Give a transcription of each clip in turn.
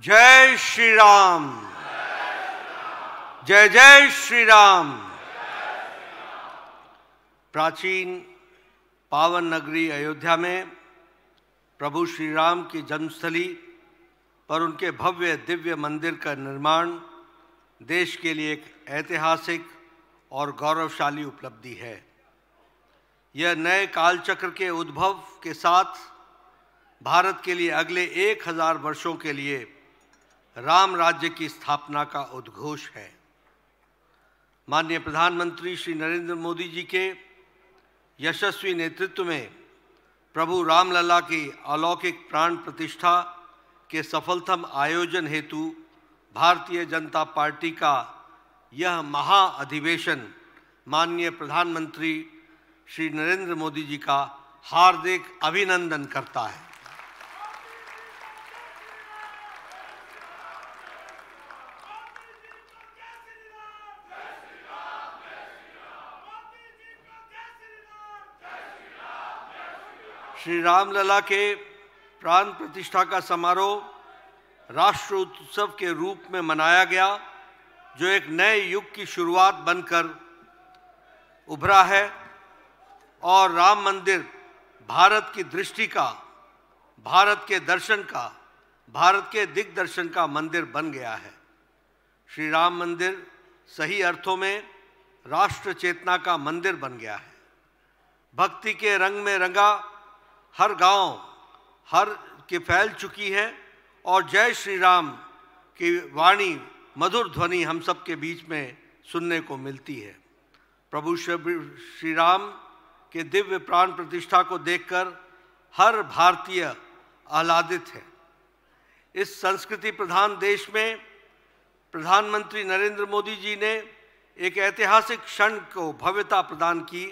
जय श्री राम जय जय श्री राम प्राचीन पावन नगरी अयोध्या में प्रभु श्री राम की जन्मस्थली पर उनके भव्य दिव्य मंदिर का निर्माण देश के लिए एक ऐतिहासिक और गौरवशाली उपलब्धि है यह नए कालचक्र के उद्भव के साथ भारत के लिए अगले एक हज़ार वर्षों के लिए राम राज्य की स्थापना का उद्घोष है माननीय प्रधानमंत्री श्री नरेंद्र मोदी जी के यशस्वी नेतृत्व में प्रभु रामलला की अलौकिक प्राण प्रतिष्ठा के सफलतम आयोजन हेतु भारतीय जनता पार्टी का यह महाअधिवेशन माननीय प्रधानमंत्री श्री नरेंद्र मोदी जी का हार्दिक अभिनंदन करता है श्री रामलला के प्राण प्रतिष्ठा का समारोह राष्ट्र उत्सव के रूप में मनाया गया जो एक नए युग की शुरुआत बनकर उभरा है और राम मंदिर भारत की दृष्टि का भारत के दर्शन का भारत के दिग्दर्शन का मंदिर बन गया है श्री राम मंदिर सही अर्थों में राष्ट्र चेतना का मंदिर बन गया है भक्ति के रंग में रंगा हर गांव हर के फैल चुकी है और जय श्री राम की वाणी मधुर ध्वनि हम सब के बीच में सुनने को मिलती है प्रभु श्री राम के दिव्य प्राण प्रतिष्ठा को देखकर हर भारतीय आह्लादित है इस संस्कृति प्रधान देश में प्रधानमंत्री नरेंद्र मोदी जी ने एक ऐतिहासिक क्षण को भव्यता प्रदान की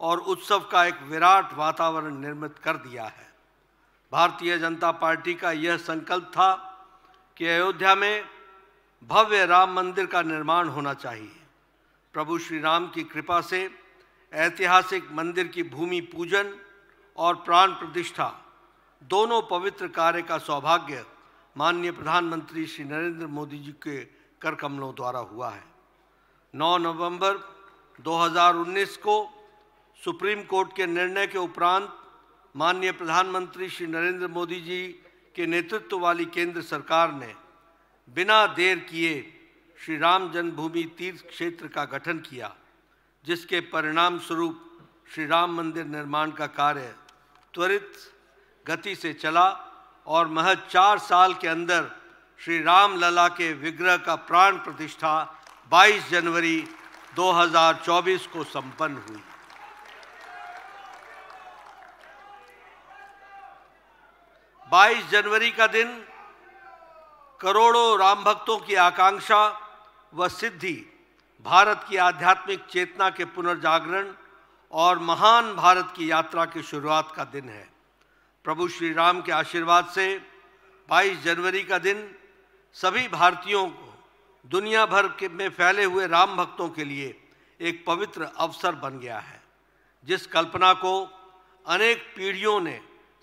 और उत्सव का एक विराट वातावरण निर्मित कर दिया है भारतीय जनता पार्टी का यह संकल्प था कि अयोध्या में भव्य राम मंदिर का निर्माण होना चाहिए प्रभु श्री राम की कृपा से ऐतिहासिक मंदिर की भूमि पूजन और प्राण प्रतिष्ठा दोनों पवित्र कार्य का सौभाग्य माननीय प्रधानमंत्री श्री नरेंद्र मोदी जी के कर कमलों द्वारा हुआ है 9 नवंबर 2019 को सुप्रीम कोर्ट के निर्णय के उपरांत माननीय प्रधानमंत्री श्री नरेंद्र मोदी जी के नेतृत्व वाली केंद्र सरकार ने बिना देर किए श्री राम जन्मभूमि तीर्थ क्षेत्र का गठन किया जिसके परिणाम स्वरूप श्री राम मंदिर निर्माण का कार्य त्वरित गति से चला और महज चार साल के अंदर श्री राम लला के विग्रह का प्राण प्रतिष्ठा 22 जनवरी 2024 को संपन्न हुई 22 जनवरी का दिन करोड़ों राम भक्तों की आकांक्षा व सिद्धि भारत की आध्यात्मिक चेतना के पुनर्जागरण और महान भारत की यात्रा की शुरुआत का दिन है प्रभु श्री राम के आशीर्वाद से 22 जनवरी का दिन सभी भारतीयों को दुनिया भर के में फैले हुए राम भक्तों के लिए एक पवित्र अवसर बन गया है जिस कल्पना को अनेक पीढ़ियों ने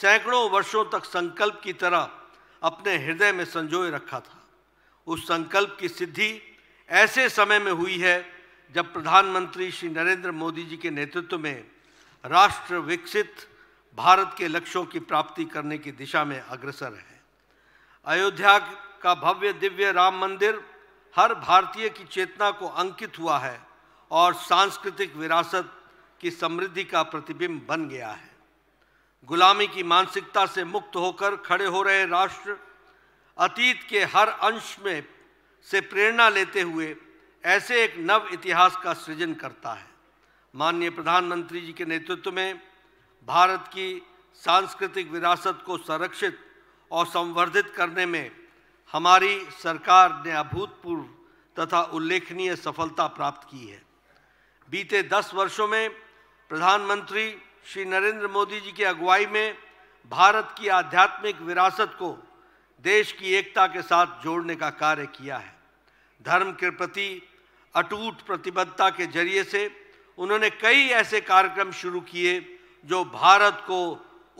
सैकड़ों वर्षों तक संकल्प की तरह अपने हृदय में संजोए रखा था उस संकल्प की सिद्धि ऐसे समय में हुई है जब प्रधानमंत्री श्री नरेंद्र मोदी जी के नेतृत्व में राष्ट्र विकसित भारत के लक्ष्यों की प्राप्ति करने की दिशा में अग्रसर है अयोध्या का भव्य दिव्य राम मंदिर हर भारतीय की चेतना को अंकित हुआ है और सांस्कृतिक विरासत की समृद्धि का प्रतिबिंब बन गया है गुलामी की मानसिकता से मुक्त होकर खड़े हो रहे राष्ट्र अतीत के हर अंश में से प्रेरणा लेते हुए ऐसे एक नव इतिहास का सृजन करता है माननीय प्रधानमंत्री जी के नेतृत्व में भारत की सांस्कृतिक विरासत को संरक्षित और संवर्धित करने में हमारी सरकार ने अभूतपूर्व तथा उल्लेखनीय सफलता प्राप्त की है बीते दस वर्षों में प्रधानमंत्री श्री नरेंद्र मोदी जी की अगुवाई में भारत की आध्यात्मिक विरासत को देश की एकता के साथ जोड़ने का कार्य किया है धर्म के प्रति अटूट प्रतिबद्धता के जरिए से उन्होंने कई ऐसे कार्यक्रम शुरू किए जो भारत को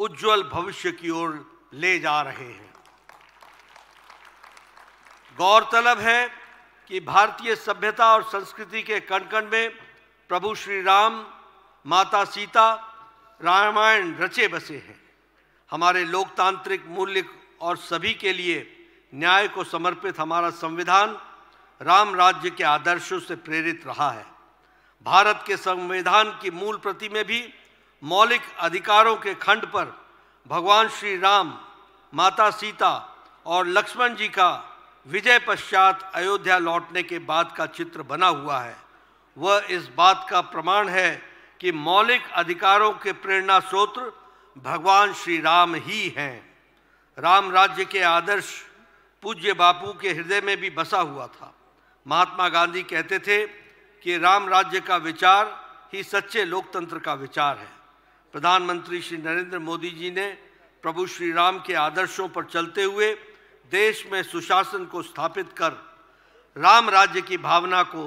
उज्जवल भविष्य की ओर ले जा रहे हैं गौरतलब है कि भारतीय सभ्यता और संस्कृति के कण कण में प्रभु श्री राम माता सीता रामायण रचे बसे हैं हमारे लोकतांत्रिक मूल्य और सभी के लिए न्याय को समर्पित हमारा संविधान राम राज्य के आदर्शों से प्रेरित रहा है भारत के संविधान की मूल प्रति में भी मौलिक अधिकारों के खंड पर भगवान श्री राम माता सीता और लक्ष्मण जी का विजय पश्चात अयोध्या लौटने के बाद का चित्र बना हुआ है वह इस बात का प्रमाण है कि मौलिक अधिकारों के प्रेरणा स्रोत्र भगवान श्री राम ही हैं राम राज्य के आदर्श पूज्य बापू के हृदय में भी बसा हुआ था महात्मा गांधी कहते थे कि राम राज्य का विचार ही सच्चे लोकतंत्र का विचार है प्रधानमंत्री श्री नरेंद्र मोदी जी ने प्रभु श्री राम के आदर्शों पर चलते हुए देश में सुशासन को स्थापित कर राम राज्य की भावना को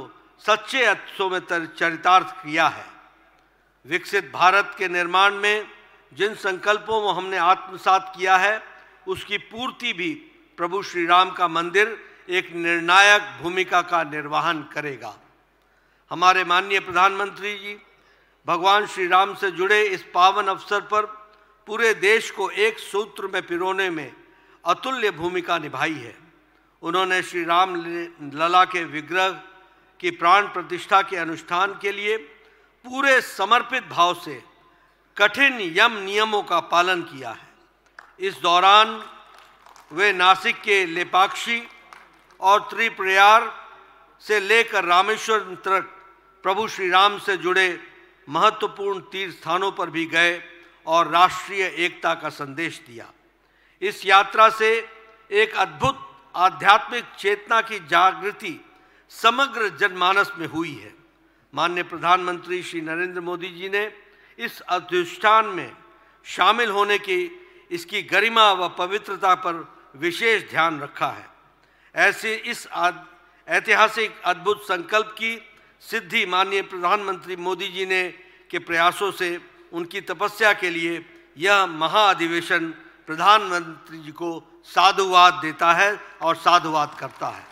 सच्चे अर्थों में चरितार्थ किया है विकसित भारत के निर्माण में जिन संकल्पों को हमने आत्मसात किया है उसकी पूर्ति भी प्रभु श्री राम का मंदिर एक निर्णायक भूमिका का निर्वहन करेगा हमारे माननीय प्रधानमंत्री जी भगवान श्री राम से जुड़े इस पावन अवसर पर पूरे देश को एक सूत्र में पिरोने में अतुल्य भूमिका निभाई है उन्होंने श्री राम लला के विग्रह की प्राण प्रतिष्ठा के अनुष्ठान के लिए पूरे समर्पित भाव से कठिन यम नियमों का पालन किया है इस दौरान वे नासिक के लेपाक्षी और त्रिप्रयार से लेकर रामेश्वर तक प्रभु श्री राम से जुड़े महत्वपूर्ण तीर्थ स्थानों पर भी गए और राष्ट्रीय एकता का संदेश दिया इस यात्रा से एक अद्भुत आध्यात्मिक चेतना की जागृति समग्र जनमानस में हुई है माननीय प्रधानमंत्री श्री नरेंद्र मोदी जी ने इस अधिष्ठान में शामिल होने की इसकी गरिमा व पवित्रता पर विशेष ध्यान रखा है ऐसे इस ऐतिहासिक अद्भुत संकल्प की सिद्धि माननीय प्रधानमंत्री मोदी जी ने के प्रयासों से उनकी तपस्या के लिए यह महाअधिवेशन प्रधानमंत्री जी को साधुवाद देता है और साधुवाद करता है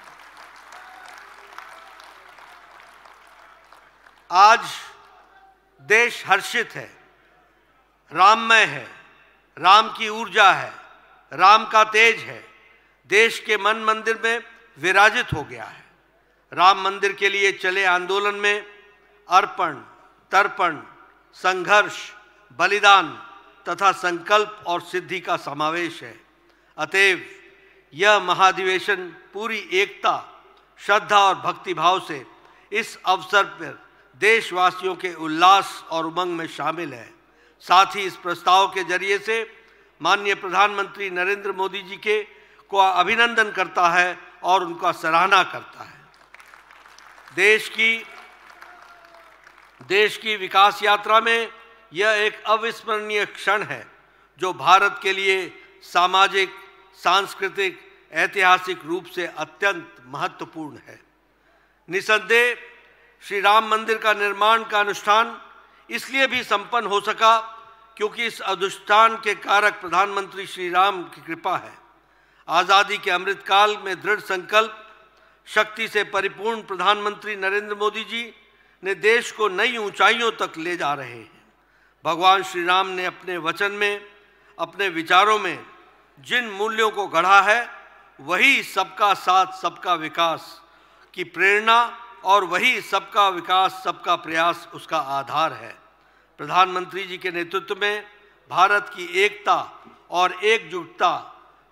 आज देश हर्षित है राममय है राम की ऊर्जा है राम का तेज है देश के मन मंदिर में विराजित हो गया है राम मंदिर के लिए चले आंदोलन में अर्पण तर्पण संघर्ष बलिदान तथा संकल्प और सिद्धि का समावेश है अतएव यह महाधिवेशन पूरी एकता श्रद्धा और भक्तिभाव से इस अवसर पर देशवासियों के उल्लास और उमंग में शामिल है साथ ही इस प्रस्ताव के जरिए से माननीय प्रधानमंत्री नरेंद्र मोदी जी के को अभिनंदन करता है और उनका सराहना करता है देश की देश की विकास यात्रा में यह एक अविस्मरणीय क्षण है जो भारत के लिए सामाजिक सांस्कृतिक ऐतिहासिक रूप से अत्यंत महत्वपूर्ण है निसंदेह श्री राम मंदिर का निर्माण का अनुष्ठान इसलिए भी संपन्न हो सका क्योंकि इस अनुष्ठान के कारक प्रधानमंत्री श्री राम की कृपा है आज़ादी के अमृतकाल में दृढ़ संकल्प शक्ति से परिपूर्ण प्रधानमंत्री नरेंद्र मोदी जी ने देश को नई ऊंचाइयों तक ले जा रहे हैं भगवान श्री राम ने अपने वचन में अपने विचारों में जिन मूल्यों को गढ़ा है वही सबका साथ सबका विकास की प्रेरणा और वही सबका विकास सबका प्रयास उसका आधार है प्रधानमंत्री जी के नेतृत्व में भारत की एकता और एकजुटता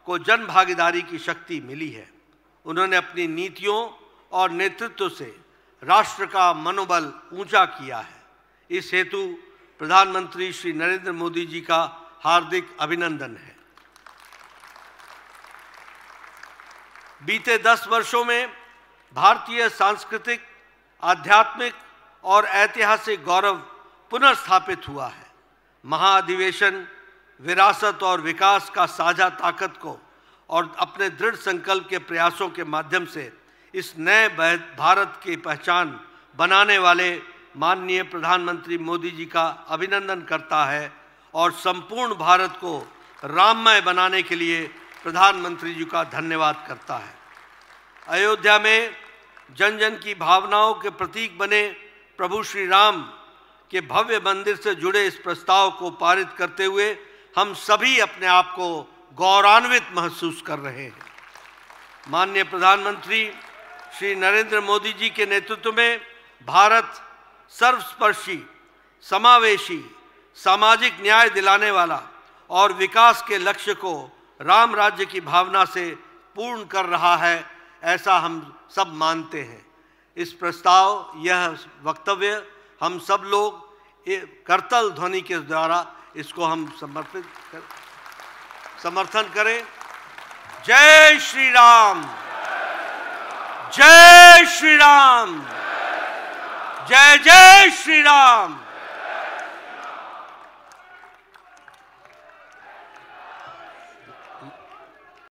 को जन भागीदारी की शक्ति मिली है उन्होंने अपनी नीतियों और नेतृत्व से राष्ट्र का मनोबल ऊंचा किया है इस हेतु प्रधानमंत्री श्री नरेंद्र मोदी जी का हार्दिक अभिनंदन है बीते दस वर्षों में भारतीय सांस्कृतिक आध्यात्मिक और ऐतिहासिक गौरव पुनर्स्थापित हुआ है महाअधिवेशन विरासत और विकास का साझा ताकत को और अपने दृढ़ संकल्प के प्रयासों के माध्यम से इस नए भारत की पहचान बनाने वाले माननीय प्रधानमंत्री मोदी जी का अभिनंदन करता है और संपूर्ण भारत को राममय बनाने के लिए प्रधानमंत्री जी का धन्यवाद करता है अयोध्या में जन जन की भावनाओं के प्रतीक बने प्रभु श्री राम के भव्य मंदिर से जुड़े इस प्रस्ताव को पारित करते हुए हम सभी अपने आप को गौरवान्वित महसूस कर रहे हैं माननीय प्रधानमंत्री श्री नरेंद्र मोदी जी के नेतृत्व में भारत सर्वस्पर्शी समावेशी सामाजिक न्याय दिलाने वाला और विकास के लक्ष्य को राम राज्य की भावना से पूर्ण कर रहा है ऐसा हम सब मानते हैं इस प्रस्ताव यह वक्तव्य हम सब लोग करतल ध्वनि के द्वारा इसको हम समर्पित कर समर्थन करें जय श्री राम जय श्री राम जय जय श्री राम